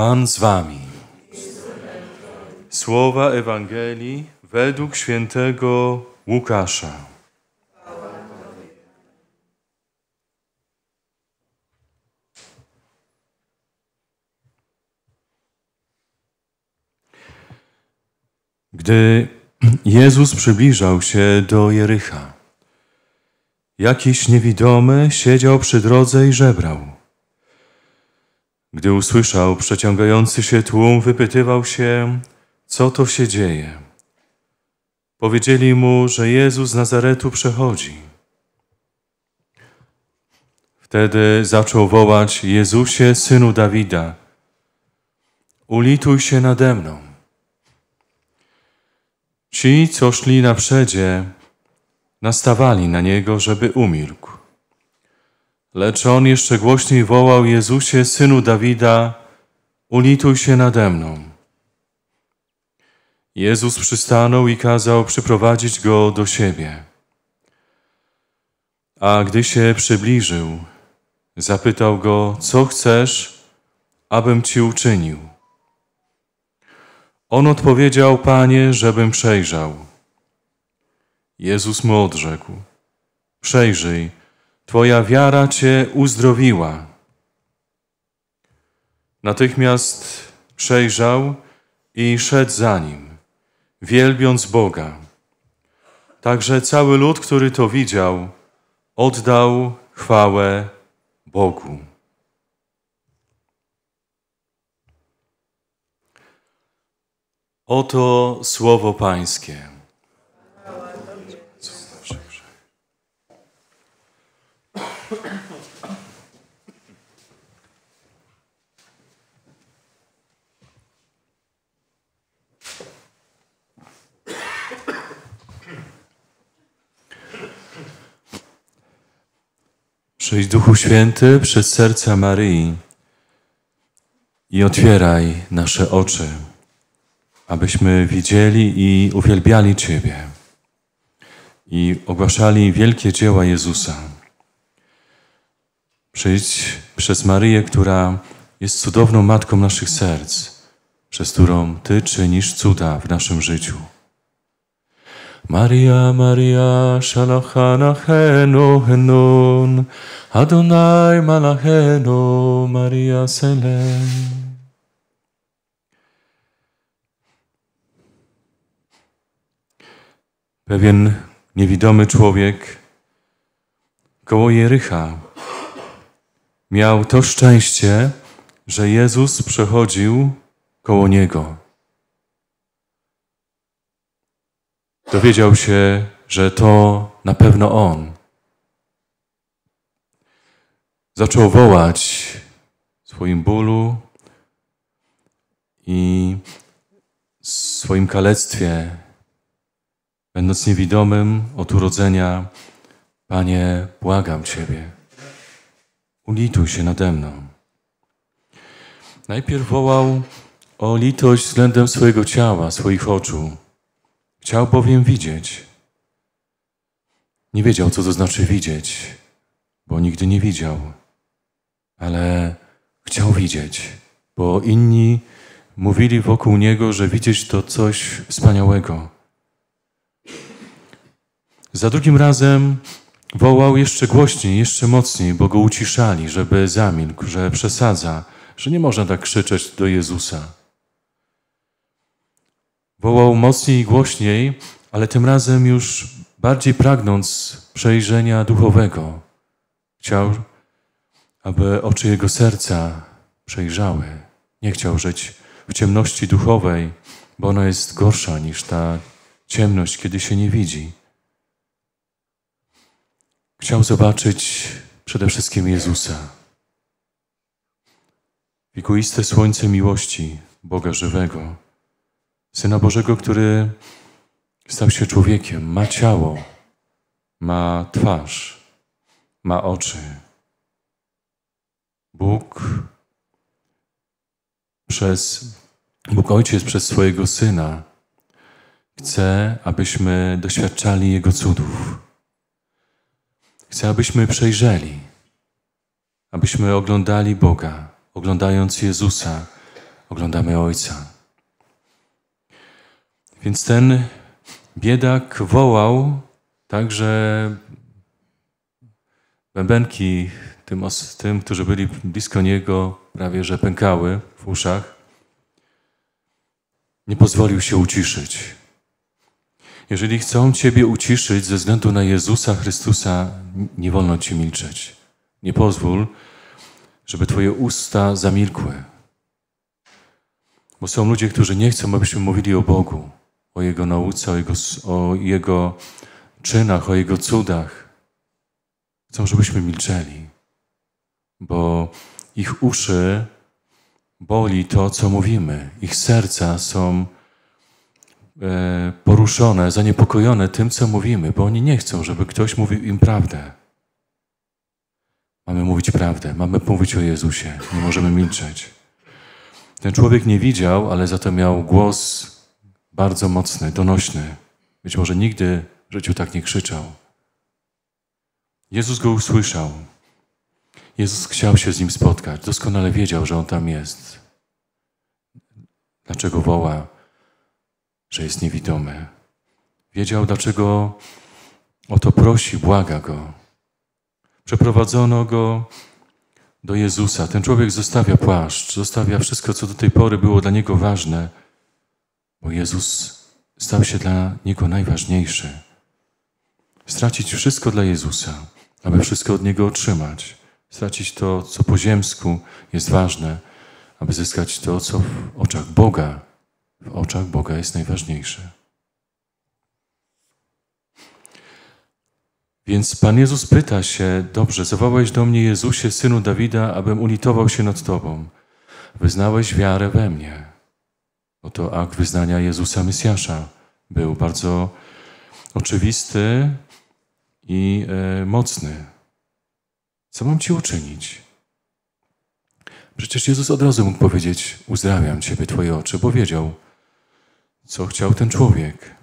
Pan z wami. Słowa Ewangelii według świętego Łukasza. Gdy Jezus przybliżał się do Jericha, jakiś niewidomy siedział przy drodze i żebrał. Gdy usłyszał przeciągający się tłum, wypytywał się, co to się dzieje. Powiedzieli mu, że Jezus z Nazaretu przechodzi. Wtedy zaczął wołać: Jezusie, synu Dawida, ulituj się nade mną. Ci, co szli naprzedzie, nastawali na niego, żeby umilkł. Lecz on jeszcze głośniej wołał: Jezusie, synu Dawida, ulituj się nade mną. Jezus przystanął i kazał przyprowadzić go do siebie. A gdy się przybliżył, zapytał go: Co chcesz, abym ci uczynił? On odpowiedział: Panie, żebym przejrzał. Jezus mu odrzekł: Przejrzyj Twoja wiara Cię uzdrowiła. Natychmiast przejrzał i szedł za nim, wielbiąc Boga. Także cały lud, który to widział, oddał chwałę Bogu. Oto słowo Pańskie. Przyjdź Duchu Święty przez serca Maryi i otwieraj nasze oczy, abyśmy widzieli i uwielbiali Ciebie i ogłaszali wielkie dzieła Jezusa przejść przez Maryję, która jest cudowną matką naszych serc, przez którą Ty czynisz cuda w naszym życiu. Maria, Maria, shalachana henu henun, Adonai malachenu, Maria selem. Pewien niewidomy człowiek koło Jericha miał to szczęście, że Jezus przechodził koło niego. Dowiedział się, że to na pewno on. Zaczął wołać w swoim bólu i w swoim kalectwie, będąc niewidomym od urodzenia, Panie, błagam Ciebie ulituj się nade mną. Najpierw wołał o litość względem swojego ciała, swoich oczu. Chciał bowiem widzieć. Nie wiedział, co to znaczy widzieć, bo nigdy nie widział, ale chciał widzieć, bo inni mówili wokół niego, że widzieć to coś wspaniałego. Za drugim razem Wołał jeszcze głośniej, jeszcze mocniej, bo go uciszali, żeby zamilkł, że przesadza, że nie można tak krzyczeć do Jezusa. Wołał mocniej i głośniej, ale tym razem już bardziej pragnąc przejrzenia duchowego. Chciał, aby oczy jego serca przejrzały. Nie chciał żyć w ciemności duchowej, bo ona jest gorsza niż ta ciemność, kiedy się nie widzi. Chciał zobaczyć przede wszystkim Jezusa. Wikuiste słońce miłości Boga żywego, Syna Bożego, który stał się człowiekiem, ma ciało, ma twarz, ma oczy. Bóg przez Bóg Ojciec przez swojego Syna chce, abyśmy doświadczali Jego cudów Chcę, abyśmy przejrzeli, abyśmy oglądali Boga. Oglądając Jezusa, oglądamy Ojca. Więc ten biedak wołał także bębenki tym, tym, którzy byli blisko niego, prawie że pękały w uszach. Nie pozwolił się uciszyć. Jeżeli chcą Ciebie uciszyć ze względu na Jezusa Chrystusa, nie wolno Ci milczeć. Nie pozwól, żeby Twoje usta zamilkły. Bo są ludzie, którzy nie chcą, abyśmy mówili o Bogu, o Jego nauce, o Jego, o Jego czynach, o Jego cudach. Chcą, żebyśmy milczeli, bo ich uszy boli to, co mówimy, ich serca są E, poruszone, zaniepokojone tym, co mówimy, bo oni nie chcą, żeby ktoś mówił im prawdę. Mamy mówić prawdę, mamy mówić o Jezusie, nie możemy milczeć. Ten człowiek nie widział, ale za to miał głos bardzo mocny, donośny. Być może nigdy w życiu tak nie krzyczał. Jezus go usłyszał. Jezus chciał się z nim spotkać. Doskonale wiedział, że on tam jest. Dlaczego woła? że jest niewidomy. Wiedział, dlaczego o to prosi, błaga go. Przeprowadzono go do Jezusa. Ten człowiek zostawia płaszcz, zostawia wszystko, co do tej pory było dla niego ważne, bo Jezus stał się dla niego najważniejszy. Stracić wszystko dla Jezusa, aby wszystko od niego otrzymać. Stracić to, co po ziemsku jest ważne, aby zyskać to, co w oczach Boga w oczach Boga jest najważniejszy. Więc Pan Jezus pyta się, dobrze, zawołałeś do mnie Jezusie, Synu Dawida, abym ulitował się nad Tobą. Wyznałeś wiarę we mnie. Oto akt wyznania Jezusa Mesjasza był bardzo oczywisty i e, mocny. Co mam Ci uczynić? Przecież Jezus od razu mógł powiedzieć, uzdrawiam Ciebie, Twoje oczy, bo wiedział, co chciał ten człowiek?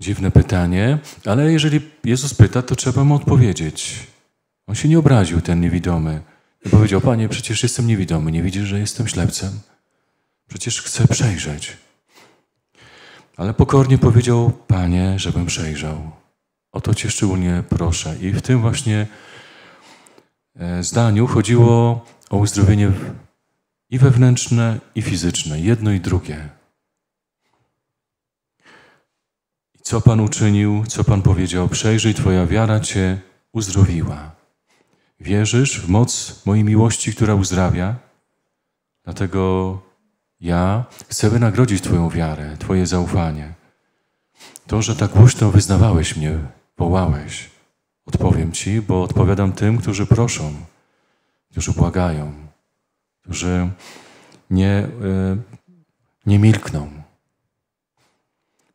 Dziwne pytanie, ale jeżeli Jezus pyta, to trzeba mu odpowiedzieć. On się nie obraził, ten niewidomy. I powiedział, panie, przecież jestem niewidomy, nie widzisz, że jestem ślepcem? Przecież chcę przejrzeć. Ale pokornie powiedział, panie, żebym przejrzał. O to cię szczególnie proszę. I w tym właśnie e, zdaniu chodziło o uzdrowienie i wewnętrzne, i fizyczne, jedno i drugie. Co Pan uczynił, co Pan powiedział? Przejrzyj, Twoja wiara Cię uzdrowiła. Wierzysz w moc mojej miłości, która uzdrawia? Dlatego ja chcę wynagrodzić Twoją wiarę, Twoje zaufanie. To, że tak głośno wyznawałeś mnie, wołałeś, odpowiem Ci, bo odpowiadam tym, którzy proszą, którzy błagają, którzy nie, e, nie milkną.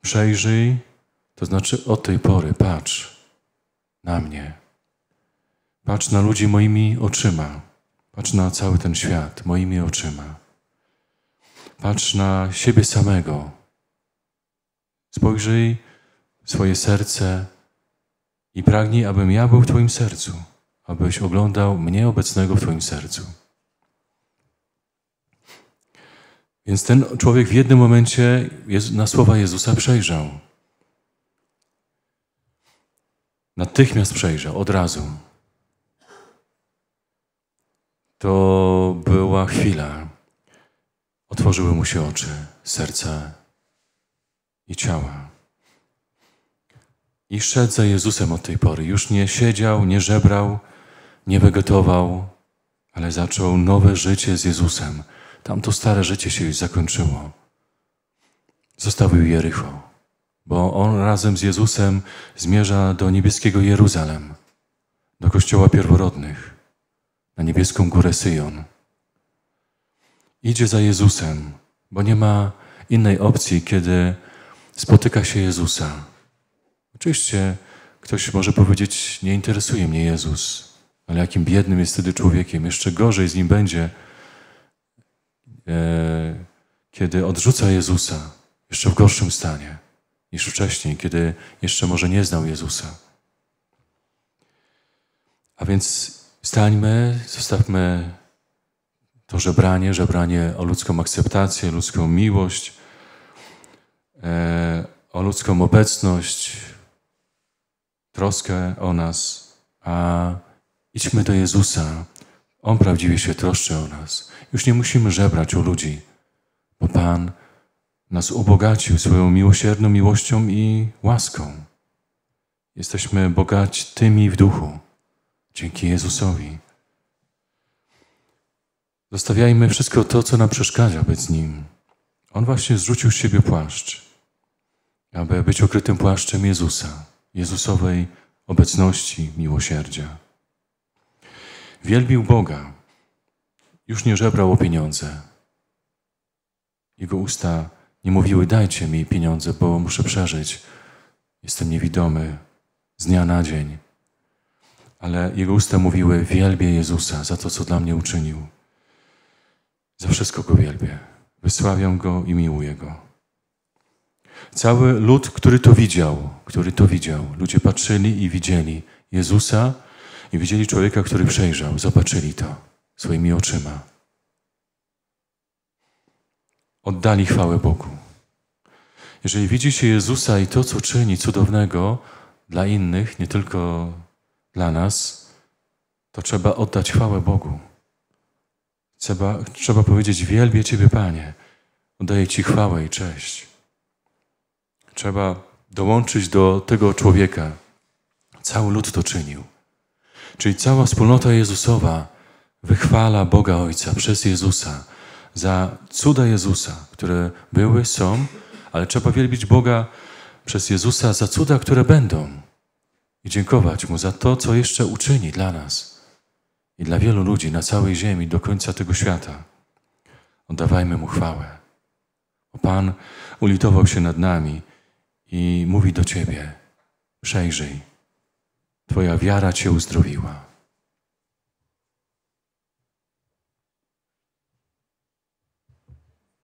Przejrzyj to znaczy od tej pory patrz na mnie. Patrz na ludzi moimi oczyma. Patrz na cały ten świat moimi oczyma. Patrz na siebie samego. Spojrzyj w swoje serce i pragnij, abym ja był w Twoim sercu, abyś oglądał mnie obecnego w Twoim sercu. Więc ten człowiek w jednym momencie na słowa Jezusa przejrzał natychmiast przejrzał, od razu. To była chwila. Otworzyły mu się oczy, serce i ciała. I szedł za Jezusem od tej pory. Już nie siedział, nie żebrał, nie wegetował, ale zaczął nowe życie z Jezusem. Tamto stare życie się już zakończyło. Zostawił Jericho bo on razem z Jezusem zmierza do niebieskiego Jeruzalem, do kościoła pierworodnych, na niebieską górę Syjon. Idzie za Jezusem, bo nie ma innej opcji, kiedy spotyka się Jezusa. Oczywiście ktoś może powiedzieć: Nie interesuje mnie Jezus, ale jakim biednym jest wtedy człowiekiem, jeszcze gorzej z nim będzie, e, kiedy odrzuca Jezusa, jeszcze w gorszym stanie niż wcześniej, kiedy jeszcze może nie znał Jezusa. A więc stańmy, zostawmy to żebranie, żebranie o ludzką akceptację, ludzką miłość, e, o ludzką obecność, troskę o nas, a idźmy do Jezusa. On prawdziwie się troszczy o nas. Już nie musimy żebrać u ludzi, bo Pan nas ubogacił swoją miłosierną miłością i łaską. Jesteśmy bogaci tymi w duchu, dzięki Jezusowi. Zostawiajmy wszystko to, co nam przeszkadza być z Nim. On właśnie zrzucił z siebie płaszcz, aby być okrytym płaszczem Jezusa, Jezusowej obecności miłosierdzia. Wielbił Boga, już nie żebrał o pieniądze. Jego usta nie mówiły: Dajcie mi pieniądze, bo muszę przeżyć. Jestem niewidomy z dnia na dzień. Ale jego usta mówiły: Wielbię Jezusa za to, co dla mnie uczynił. Za wszystko go wielbię. Wysławiam go i miłuję go. Cały lud, który to widział, który to widział, ludzie patrzyli i widzieli Jezusa i widzieli człowieka, który przejrzał, zobaczyli to swoimi oczyma oddali chwałę Bogu. Jeżeli widzicie Jezusa i to, co czyni cudownego dla innych, nie tylko dla nas, to trzeba oddać chwałę Bogu. Trzeba, trzeba powiedzieć: Wielbię Ciebie, Panie, oddaję Ci chwałę i cześć. Trzeba dołączyć do tego człowieka. Cały lud to czynił. Czyli cała wspólnota Jezusowa wychwala Boga Ojca przez Jezusa za cuda Jezusa, które były, są, ale trzeba wielbić Boga przez Jezusa za cuda, które będą i dziękować Mu za to, co jeszcze uczyni dla nas i dla wielu ludzi na całej ziemi do końca tego świata. Oddawajmy Mu chwałę. O Pan ulitował się nad nami i mówi do Ciebie, przejrzyj, Twoja wiara Cię uzdrowiła.